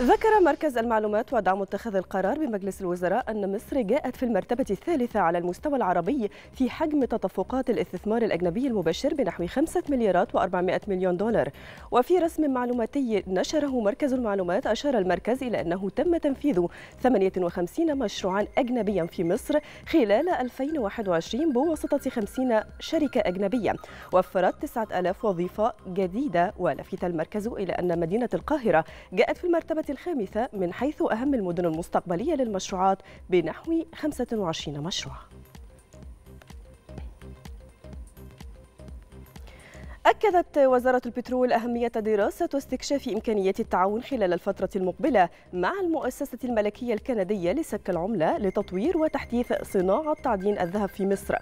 ذكر مركز المعلومات ودعم اتخاذ القرار بمجلس الوزراء أن مصر جاءت في المرتبة الثالثة على المستوى العربي في حجم تدفقات الاستثمار الأجنبي المباشر بنحو 5 مليارات و400 مليون دولار وفي رسم معلوماتي نشره مركز المعلومات أشار المركز إلى أنه تم تنفيذ 58 مشروعا أجنبيا في مصر خلال 2021 بواسطة 50 شركة أجنبية وفرت 9000 وظيفة جديدة ولفت المركز إلى أن مدينة القاهرة جاءت في المرتبة الخامسة من حيث أهم المدن المستقبلية للمشروعات بنحو 25 مشروع أكدت وزارة البترول أهمية دراسة واستكشاف إمكانية التعاون خلال الفترة المقبلة مع المؤسسة الملكية الكندية لسك العملة لتطوير وتحديث صناعة تعدين الذهب في مصر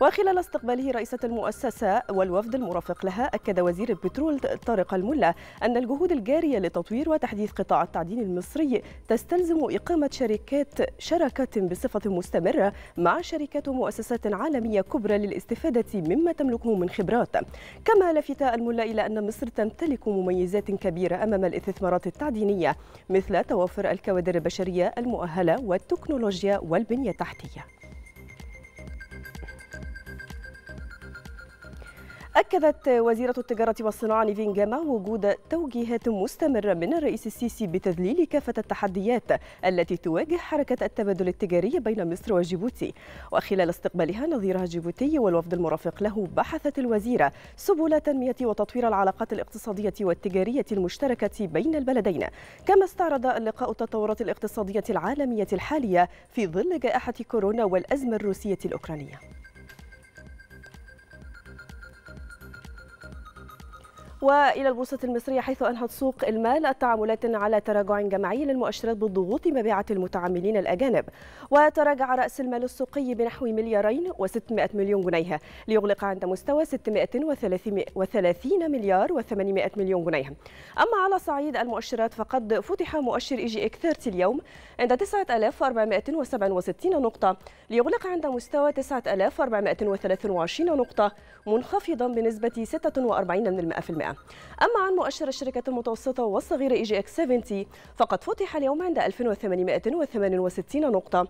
وخلال استقباله رئيسة المؤسسة والوفد المرافق لها أكد وزير البترول طارق الملا أن الجهود الجارية لتطوير وتحديث قطاع التعدين المصري تستلزم إقامة شركات شراكات بصفة مستمرة مع شركات ومؤسسات عالمية كبرى للاستفادة مما تملكه من خبرات كما نبه لفت الملا إلى أن مصر تمتلك مميزات كبيرة أمام الاستثمارات التعدينية مثل توفر الكوادر البشرية المؤهلة والتكنولوجيا والبنية التحتية أكدت وزيرة التجارة والصناعة نيفين جاما وجود توجيهات مستمرة من الرئيس السيسي بتذليل كافة التحديات التي تواجه حركة التبادل التجاري بين مصر وجيبوتي وخلال استقبالها نظيرها الجيبوتي والوفد المرافق له بحثت الوزيرة سبل تنمية وتطوير العلاقات الاقتصادية والتجارية المشتركة بين البلدين كما استعرض اللقاء التطورات الاقتصادية العالمية الحالية في ظل جائحة كورونا والأزمة الروسية الأوكرانية والى البورصه المصريه حيث انهت سوق المال التعاملات على تراجع جماعي للمؤشرات بالضغوط مبيعه المتعاملين الاجانب وتراجع راس المال السوقي بنحو مليارين و600 مليون جنيه ليغلق عند مستوى 630 مليار و800 مليون جنيه اما على صعيد المؤشرات فقد فتح مؤشر اي جي اك 30 اليوم عند 9467 نقطه ليغلق عند مستوى 9423 نقطه منخفضا بنسبه 46% أما عن مؤشر الشركات المتوسطة والصغيرة إي جي إكس 70 فقد فتح اليوم عند 2868 نقطة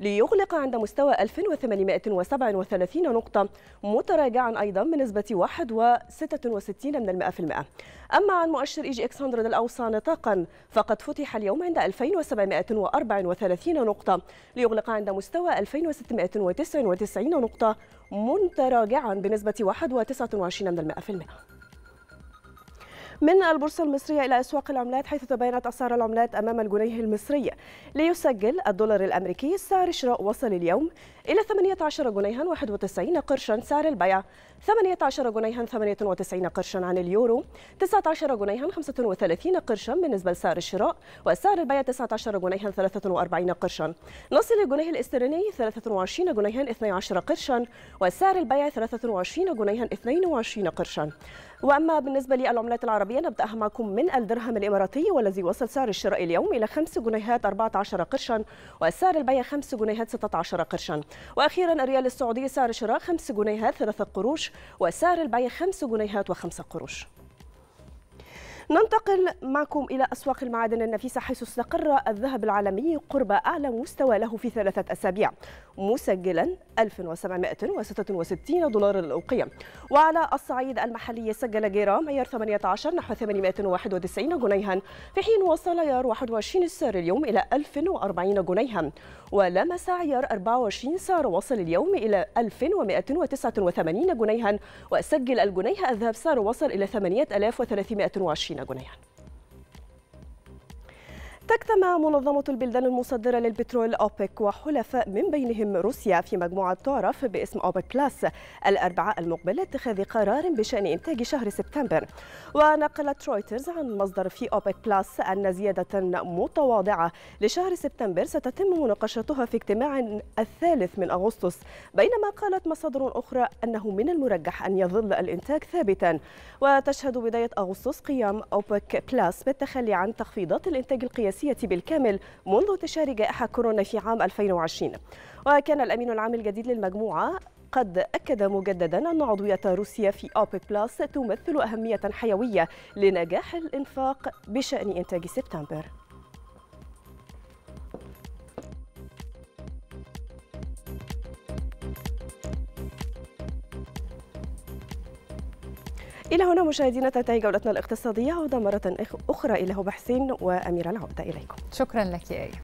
ليغلق عند مستوى 1837 نقطة متراجعا أيضا بنسبة 1.66 من المئة في المئة أما عن مؤشر إي جي إكس 100 الأوصى نطاقا فقد فتح اليوم عند 2734 نقطة ليغلق عند مستوى 2699 نقطة متراجعا بنسبة 1.29 من المئة في المئة من البورصة المصرية إلى أسواق العملات حيث تباينت أسعار العملات أمام الجنيه المصري ليسجل الدولار الأمريكي سعر شراء وصل اليوم إلى 18 جنيها 91 قرشا سعر البيع 18 جنيها 98 قرشا عن اليورو 19 جنيها 35 قرشا بالنسبة لسعر الشراء وسعر البيع 19 جنيها 43 قرشا نصل الجنيه الاسترليني 23 جنيها 12 قرشا وسعر البيع 23 جنيها 22 قرشا وأما بالنسبة للعملات العربية العربية نبدأها معكم من الدرهم الإماراتي والذي وصل سعر الشراء اليوم إلى 5 جنيهات 14 قرشا وسعر البيع 5 جنيهات 16 قرشا وأخيرا الريال السعودي سعر الشراء 5 جنيهات 3 قروش وسعر البيع 5 جنيهات و5 قروش ننتقل معكم إلى أسواق المعادن النفيسة حيث استقر الذهب العالمي قرب أعلى مستوى له في ثلاثة أسابيع مسجلا 1766 دولار الأوقية وعلى الصعيد المحلي سجل جرام عيار 18 نحو 891 جنيها في حين وصل عيار 21 السعر اليوم إلى 1040 جنيها ولمس عيار 24 سعر وصل اليوم إلى 1189 جنيها وسجل الجنيه الذهب سعر وصل إلى 8320 Gunayan. تجتمع منظمة البلدان المصدرة للبترول أوبك وحلفاء من بينهم روسيا في مجموعة تعرف باسم أوبك بلاس الأربعاء المقبل لاتخاذ قرار بشأن إنتاج شهر سبتمبر ونقلت رويترز عن مصدر في أوبك بلاس أن زيادة متواضعة لشهر سبتمبر ستتم مناقشتها في اجتماع الثالث من أغسطس بينما قالت مصادر أخرى أنه من المرجح أن يظل الإنتاج ثابتا وتشهد بداية أغسطس قيام أوبك بلاس بالتخلي عن تخفيضات الإنتاج القياسي الدراسية بالكامل منذ انتشار جائحة كورونا في عام 2020 وكان الأمين العام الجديد للمجموعة قد أكد مجددا أن عضوية روسيا في أوبك بلاس تمثل أهمية حيوية لنجاح الإنفاق بشأن إنتاج سبتمبر إلى هنا مشاهدينا تنتهي جولتنا الاقتصادية عودة مرة أخرى إلى هبة حسين وأميرة العودة إليكم شكرا لك يا آية.